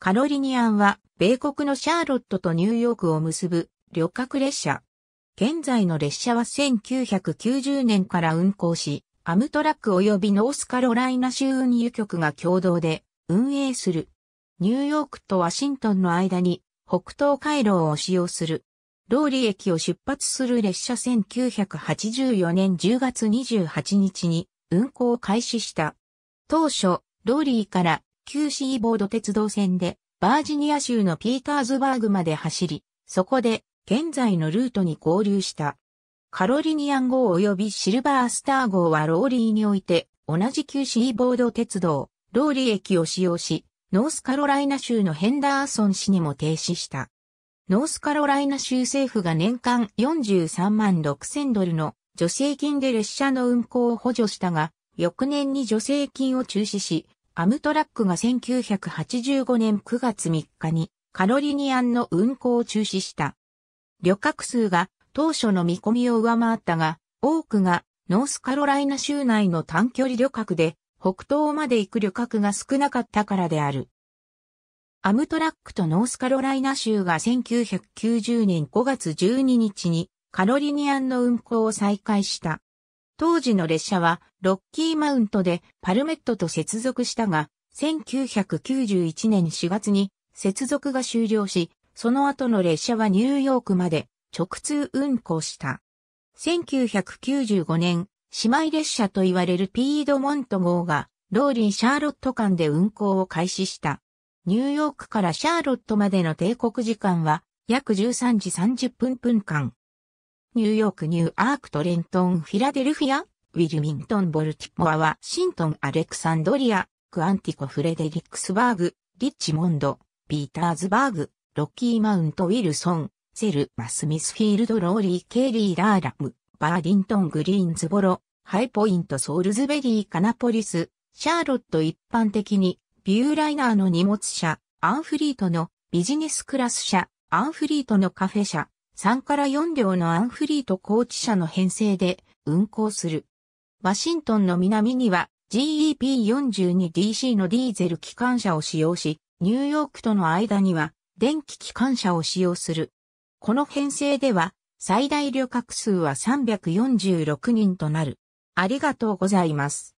カロリニアンは、米国のシャーロットとニューヨークを結ぶ旅客列車。現在の列車は1990年から運行し、アムトラック及びノースカロライナ州運輸局が共同で運営する。ニューヨークとワシントンの間に北東回廊を使用する。ローリー駅を出発する列車1984年10月28日に運行を開始した。当初、ローリーから旧シーボード鉄道線でバージニア州のピーターズバーグまで走り、そこで現在のルートに合流した。カロリニアン号及びシルバースター号はローリーにおいて同じ旧シーボード鉄道、ローリー駅を使用し、ノースカロライナ州のヘンダーソン市にも停止した。ノースカロライナ州政府が年間43万6千ドルの助成金で列車の運行を補助したが、翌年に助成金を中止し、アムトラックが1985年9月3日にカロリニアンの運行を中止した。旅客数が当初の見込みを上回ったが、多くがノースカロライナ州内の短距離旅客で北東まで行く旅客が少なかったからである。アムトラックとノースカロライナ州が1990年5月12日にカロリニアンの運行を再開した。当時の列車はロッキーマウントでパルメットと接続したが、1991年4月に接続が終了し、その後の列車はニューヨークまで直通運行した。1995年、姉妹列車と言われるピードモント号がローリン・シャーロット間で運行を開始した。ニューヨークからシャーロットまでの帝国時間は約13時30分分間。ニューヨークニューアークトレントンフィラデルフィア、ウィルミントンボルティモアワシントンアレクサンドリア、クアンティコフレデリックスバーグ、リッチモンド、ピーターズバーグ、ロッキーマウントウィルソン、セルマスミスフィールドローリーケリーラーラム、バーディントングリーンズボロ、ハイポイントソウルズベリーカナポリス、シャーロット一般的に、ビューライナーの荷物車、アンフリートのビジネスクラス車、アンフリートのカフェ車、3から4両のアンフリート高知車の編成で運行する。ワシントンの南には GEP42DC のディーゼル機関車を使用し、ニューヨークとの間には電気機関車を使用する。この編成では最大旅客数は346人となる。ありがとうございます。